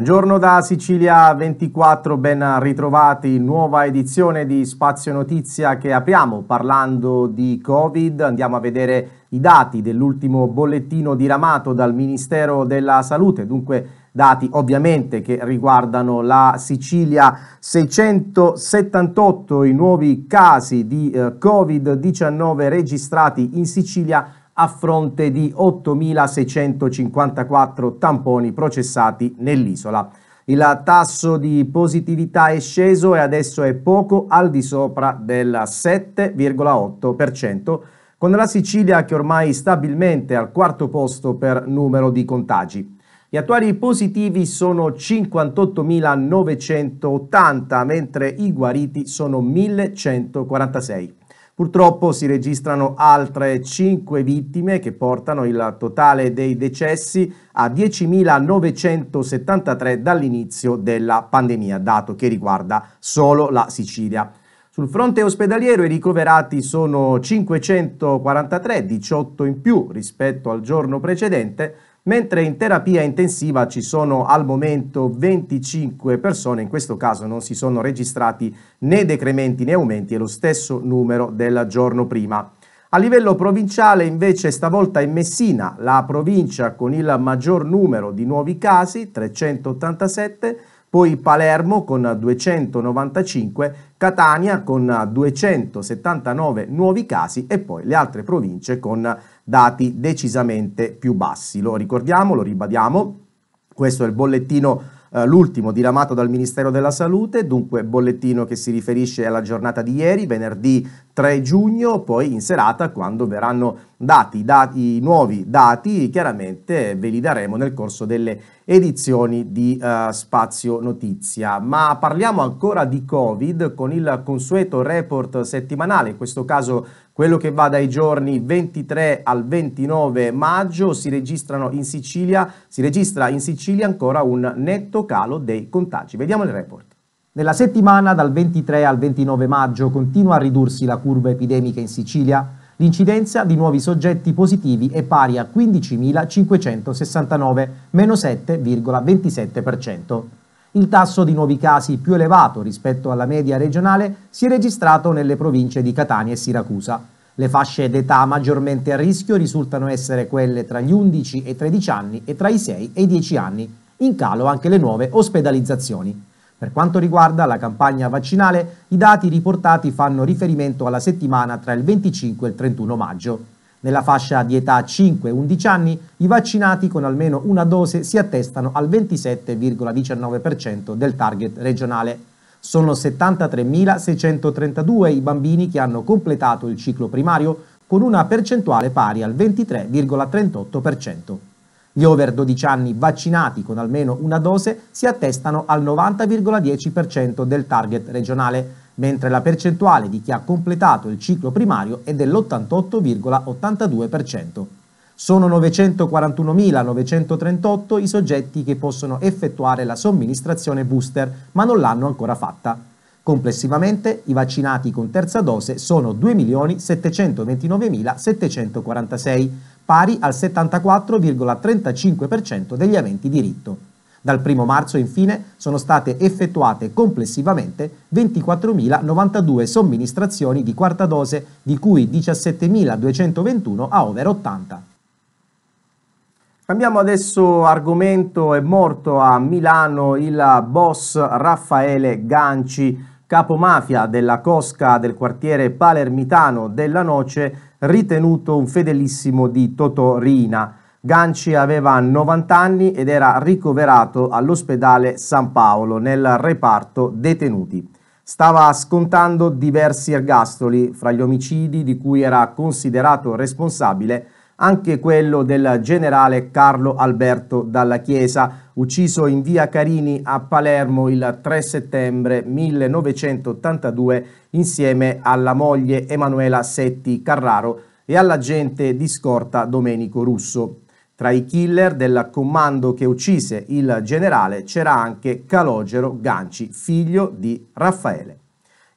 Buongiorno da Sicilia 24, ben ritrovati, nuova edizione di Spazio Notizia che apriamo parlando di Covid, andiamo a vedere i dati dell'ultimo bollettino diramato dal Ministero della Salute, dunque dati ovviamente che riguardano la Sicilia, 678 i nuovi casi di eh, Covid-19 registrati in Sicilia a fronte di 8.654 tamponi processati nell'isola. Il tasso di positività è sceso e adesso è poco al di sopra del 7,8%, con la Sicilia che ormai stabilmente è al quarto posto per numero di contagi. Gli attuali positivi sono 58.980, mentre i guariti sono 1.146. Purtroppo si registrano altre 5 vittime che portano il totale dei decessi a 10.973 dall'inizio della pandemia, dato che riguarda solo la Sicilia. Sul fronte ospedaliero i ricoverati sono 543, 18 in più rispetto al giorno precedente, mentre in terapia intensiva ci sono al momento 25 persone, in questo caso non si sono registrati né decrementi né aumenti, è lo stesso numero del giorno prima. A livello provinciale invece stavolta in Messina, la provincia con il maggior numero di nuovi casi, 387, poi Palermo con 295, Catania con 279 nuovi casi e poi le altre province con dati decisamente più bassi. Lo ricordiamo, lo ribadiamo, questo è il bollettino Uh, l'ultimo diramato dal Ministero della Salute, dunque bollettino che si riferisce alla giornata di ieri, venerdì 3 giugno, poi in serata quando verranno dati, dati i nuovi dati, chiaramente ve li daremo nel corso delle edizioni di uh, Spazio Notizia. Ma parliamo ancora di Covid con il consueto report settimanale, in questo caso quello che va dai giorni 23 al 29 maggio si, in Sicilia, si registra in Sicilia ancora un netto calo dei contagi. Vediamo il report. Nella settimana dal 23 al 29 maggio continua a ridursi la curva epidemica in Sicilia, l'incidenza di nuovi soggetti positivi è pari a 15.569, meno 7,27%. Il tasso di nuovi casi più elevato rispetto alla media regionale si è registrato nelle province di Catania e Siracusa. Le fasce d'età maggiormente a rischio risultano essere quelle tra gli 11 e i 13 anni e tra i 6 e i 10 anni, in calo anche le nuove ospedalizzazioni. Per quanto riguarda la campagna vaccinale, i dati riportati fanno riferimento alla settimana tra il 25 e il 31 maggio. Nella fascia di età 5-11 anni, i vaccinati con almeno una dose si attestano al 27,19% del target regionale. Sono 73.632 i bambini che hanno completato il ciclo primario con una percentuale pari al 23,38%. Gli over 12 anni vaccinati con almeno una dose si attestano al 90,10% del target regionale, mentre la percentuale di chi ha completato il ciclo primario è dell'88,82%. Sono 941.938 i soggetti che possono effettuare la somministrazione booster, ma non l'hanno ancora fatta. Complessivamente i vaccinati con terza dose sono 2.729.746, pari al 74,35% degli aventi diritto. Dal 1 marzo infine sono state effettuate complessivamente 24.092 somministrazioni di quarta dose, di cui 17.221 a over 80. Cambiamo adesso argomento, è morto a Milano il boss Raffaele Ganci, capo mafia della cosca del quartiere palermitano della Noce, ritenuto un fedelissimo di Totò Riina. Ganci aveva 90 anni ed era ricoverato all'ospedale San Paolo nel reparto detenuti. Stava scontando diversi ergastoli fra gli omicidi di cui era considerato responsabile anche quello del generale Carlo Alberto Dalla Chiesa, ucciso in via Carini a Palermo il 3 settembre 1982 insieme alla moglie Emanuela Setti Carraro e all'agente di scorta Domenico Russo. Tra i killer del comando che uccise il generale c'era anche Calogero Ganci, figlio di Raffaele.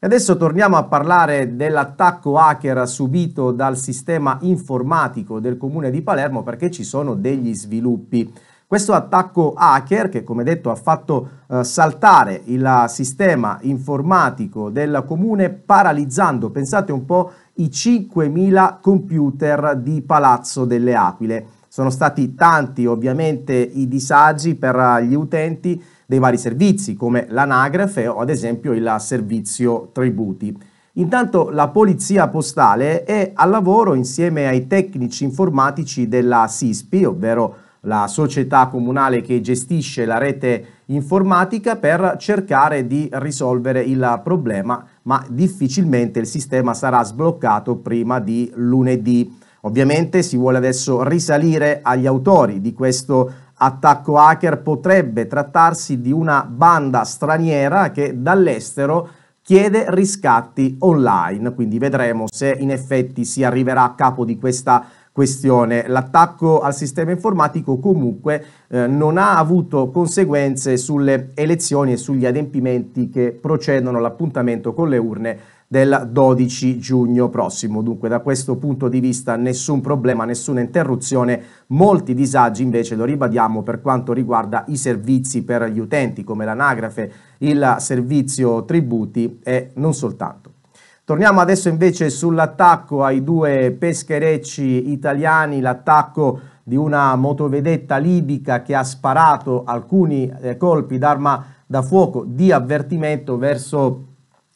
E adesso torniamo a parlare dell'attacco hacker subito dal sistema informatico del comune di Palermo perché ci sono degli sviluppi. Questo attacco hacker, che come detto ha fatto eh, saltare il sistema informatico del comune, paralizzando, pensate un po', i 5.000 computer di Palazzo delle Aquile. Sono stati tanti ovviamente i disagi per gli utenti dei vari servizi come l'anagrafe o ad esempio il servizio tributi. Intanto la polizia postale è al lavoro insieme ai tecnici informatici della SISPI, ovvero la società comunale che gestisce la rete informatica per cercare di risolvere il problema, ma difficilmente il sistema sarà sbloccato prima di lunedì. Ovviamente si vuole adesso risalire agli autori di questo attacco hacker potrebbe trattarsi di una banda straniera che dall'estero chiede riscatti online, quindi vedremo se in effetti si arriverà a capo di questa questione. L'attacco al sistema informatico comunque eh, non ha avuto conseguenze sulle elezioni e sugli adempimenti che procedono all'appuntamento con le urne del 12 giugno prossimo. Dunque da questo punto di vista nessun problema, nessuna interruzione, molti disagi invece lo ribadiamo per quanto riguarda i servizi per gli utenti come l'anagrafe, il servizio tributi e non soltanto. Torniamo adesso invece sull'attacco ai due pescherecci italiani, l'attacco di una motovedetta libica che ha sparato alcuni eh, colpi d'arma da fuoco di avvertimento verso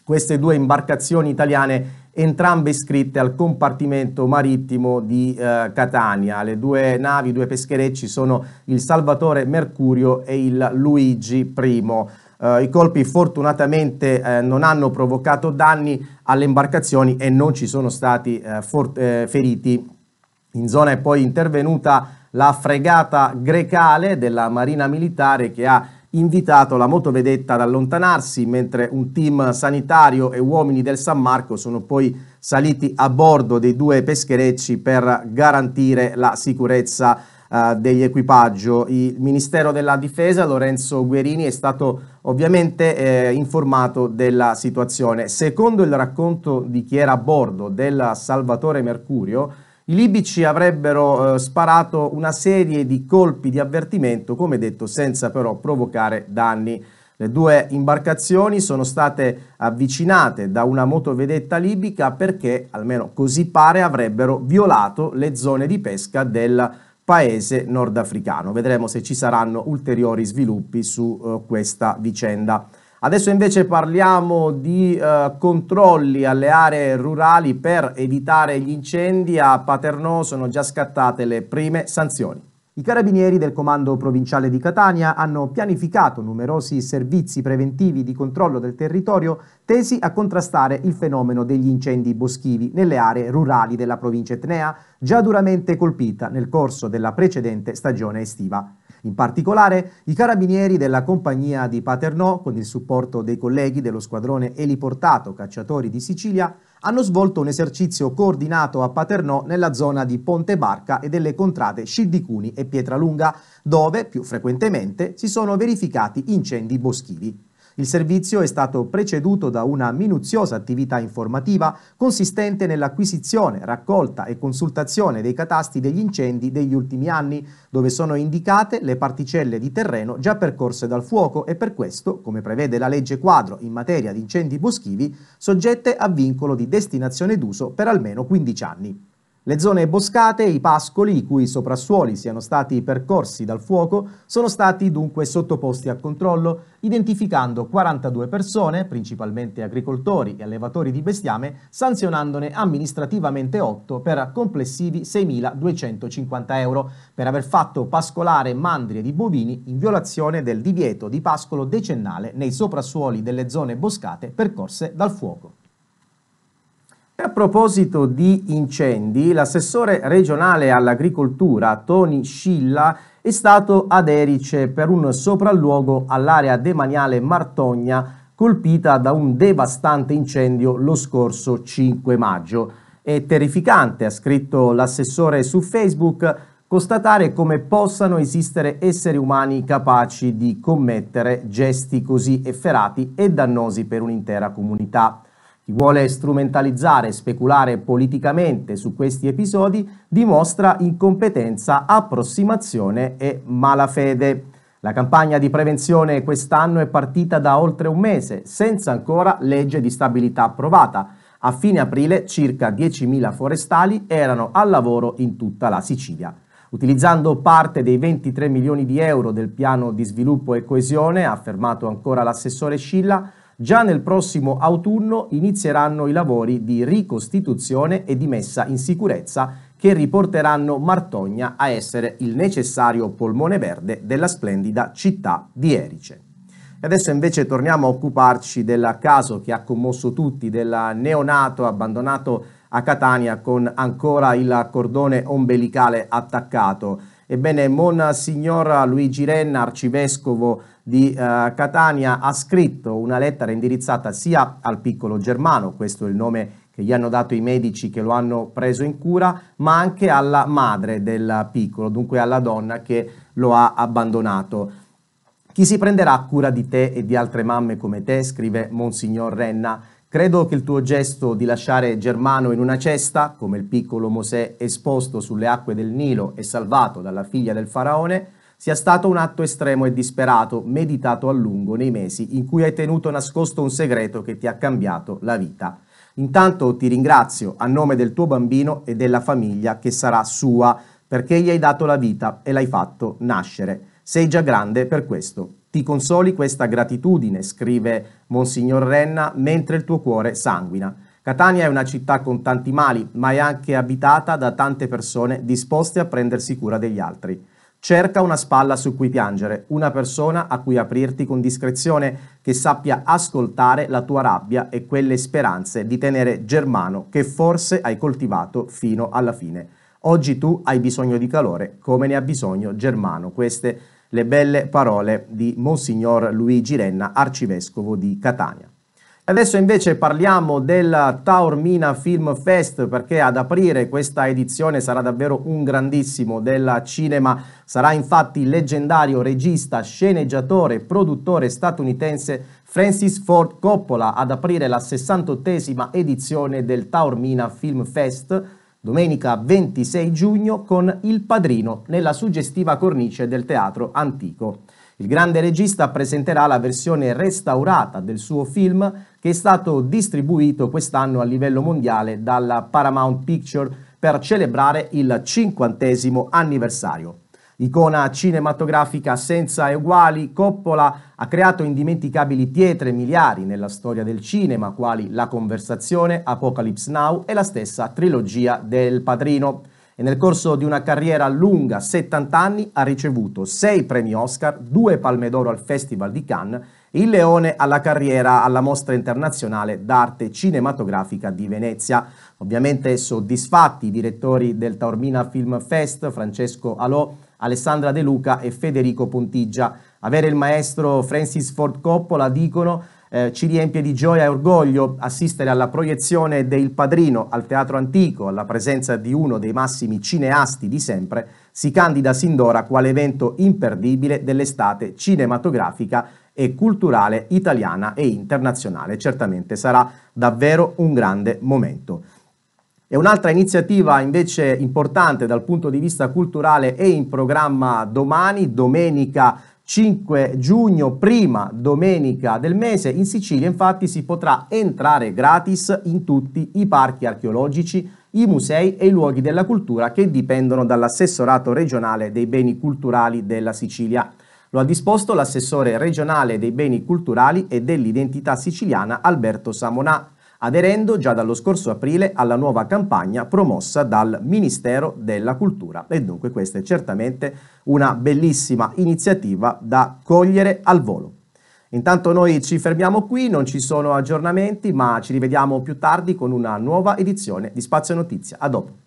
queste due imbarcazioni italiane entrambe iscritte al compartimento marittimo di eh, Catania. Le due navi, i due pescherecci sono il Salvatore Mercurio e il Luigi I. Eh, I colpi fortunatamente eh, non hanno provocato danni alle imbarcazioni e non ci sono stati eh, eh, feriti. In zona è poi intervenuta la fregata grecale della Marina Militare che ha invitato la motovedetta ad allontanarsi, mentre un team sanitario e uomini del San Marco sono poi saliti a bordo dei due pescherecci per garantire la sicurezza eh, degli equipaggio. Il Ministero della Difesa, Lorenzo Guerini, è stato ovviamente eh, informato della situazione. Secondo il racconto di chi era a bordo del Salvatore Mercurio, i libici avrebbero eh, sparato una serie di colpi di avvertimento, come detto, senza però provocare danni. Le due imbarcazioni sono state avvicinate da una motovedetta libica perché, almeno così pare, avrebbero violato le zone di pesca del paese nordafricano. Vedremo se ci saranno ulteriori sviluppi su eh, questa vicenda. Adesso invece parliamo di eh, controlli alle aree rurali per evitare gli incendi. A Paternò sono già scattate le prime sanzioni. I carabinieri del comando provinciale di Catania hanno pianificato numerosi servizi preventivi di controllo del territorio tesi a contrastare il fenomeno degli incendi boschivi nelle aree rurali della provincia etnea, già duramente colpita nel corso della precedente stagione estiva. In particolare, i carabinieri della compagnia di Paternò, con il supporto dei colleghi dello squadrone eliportato Cacciatori di Sicilia, hanno svolto un esercizio coordinato a Paternò nella zona di Ponte Barca e delle contrate Scildicuni e Pietralunga, dove più frequentemente si sono verificati incendi boschivi. Il servizio è stato preceduto da una minuziosa attività informativa consistente nell'acquisizione, raccolta e consultazione dei catasti degli incendi degli ultimi anni, dove sono indicate le particelle di terreno già percorse dal fuoco e per questo, come prevede la legge quadro in materia di incendi boschivi, soggette a vincolo di destinazione d'uso per almeno 15 anni. Le zone boscate, e i pascoli, i cui soprassuoli siano stati percorsi dal fuoco, sono stati dunque sottoposti a controllo, identificando 42 persone, principalmente agricoltori e allevatori di bestiame, sanzionandone amministrativamente 8 per complessivi 6.250 euro, per aver fatto pascolare mandrie di bovini in violazione del divieto di pascolo decennale nei soprassuoli delle zone boscate percorse dal fuoco. A proposito di incendi, l'assessore regionale all'agricoltura Tony Scilla è stato ad Erice per un sopralluogo all'area demaniale Martogna colpita da un devastante incendio lo scorso 5 maggio. È terrificante, ha scritto l'assessore su Facebook, constatare come possano esistere esseri umani capaci di commettere gesti così efferati e dannosi per un'intera comunità chi vuole strumentalizzare e speculare politicamente su questi episodi dimostra incompetenza, approssimazione e malafede. La campagna di prevenzione quest'anno è partita da oltre un mese, senza ancora legge di stabilità approvata. A fine aprile circa 10.000 forestali erano al lavoro in tutta la Sicilia. Utilizzando parte dei 23 milioni di euro del piano di sviluppo e coesione, ha affermato ancora l'assessore Scilla, Già nel prossimo autunno inizieranno i lavori di ricostituzione e di messa in sicurezza che riporteranno Martogna a essere il necessario polmone verde della splendida città di Erice. E adesso invece torniamo a occuparci del caso che ha commosso tutti, del neonato abbandonato a Catania con ancora il cordone ombelicale attaccato. Ebbene, Monsignor Luigi Renna, arcivescovo di eh, Catania, ha scritto una lettera indirizzata sia al piccolo Germano, questo è il nome che gli hanno dato i medici che lo hanno preso in cura, ma anche alla madre del piccolo, dunque alla donna che lo ha abbandonato. Chi si prenderà cura di te e di altre mamme come te, scrive Monsignor Renna, Credo che il tuo gesto di lasciare Germano in una cesta, come il piccolo Mosè esposto sulle acque del Nilo e salvato dalla figlia del faraone, sia stato un atto estremo e disperato, meditato a lungo nei mesi in cui hai tenuto nascosto un segreto che ti ha cambiato la vita. Intanto ti ringrazio a nome del tuo bambino e della famiglia che sarà sua, perché gli hai dato la vita e l'hai fatto nascere. Sei già grande per questo ti consoli questa gratitudine, scrive Monsignor Renna, mentre il tuo cuore sanguina. Catania è una città con tanti mali, ma è anche abitata da tante persone disposte a prendersi cura degli altri. Cerca una spalla su cui piangere, una persona a cui aprirti con discrezione, che sappia ascoltare la tua rabbia e quelle speranze di tenere germano che forse hai coltivato fino alla fine. Oggi tu hai bisogno di calore come ne ha bisogno germano. Queste sono le belle parole di Monsignor Luigi Renna, arcivescovo di Catania. Adesso invece parliamo del Taormina Film Fest perché ad aprire questa edizione sarà davvero un grandissimo del cinema. Sarà infatti il leggendario regista, sceneggiatore e produttore statunitense Francis Ford Coppola ad aprire la 68esima edizione del Taormina Film Fest domenica 26 giugno con Il Padrino nella suggestiva cornice del teatro antico. Il grande regista presenterà la versione restaurata del suo film che è stato distribuito quest'anno a livello mondiale dalla Paramount Picture per celebrare il cinquantesimo anniversario. Icona cinematografica senza eguali, Coppola ha creato indimenticabili pietre miliari nella storia del cinema, quali La conversazione, Apocalypse Now e la stessa trilogia del Padrino. E nel corso di una carriera lunga, 70 anni, ha ricevuto 6 premi Oscar, 2 palme d'oro al Festival di Cannes il leone alla carriera alla Mostra Internazionale d'Arte Cinematografica di Venezia. Ovviamente soddisfatti i direttori del Taormina Film Fest, Francesco Alò Alessandra De Luca e Federico Pontigia. Avere il maestro Francis Ford Coppola, dicono, eh, ci riempie di gioia e orgoglio assistere alla proiezione del Padrino al Teatro Antico, alla presenza di uno dei massimi cineasti di sempre, si candida sin d'ora quale evento imperdibile dell'estate cinematografica e culturale italiana e internazionale. Certamente sarà davvero un grande momento. E un'altra iniziativa invece importante dal punto di vista culturale è in programma domani, domenica 5 giugno, prima domenica del mese. In Sicilia infatti si potrà entrare gratis in tutti i parchi archeologici, i musei e i luoghi della cultura che dipendono dall'assessorato regionale dei beni culturali della Sicilia. Lo ha disposto l'assessore regionale dei beni culturali e dell'identità siciliana Alberto Samonà aderendo già dallo scorso aprile alla nuova campagna promossa dal Ministero della Cultura. E dunque questa è certamente una bellissima iniziativa da cogliere al volo. Intanto noi ci fermiamo qui, non ci sono aggiornamenti, ma ci rivediamo più tardi con una nuova edizione di Spazio Notizia. A dopo.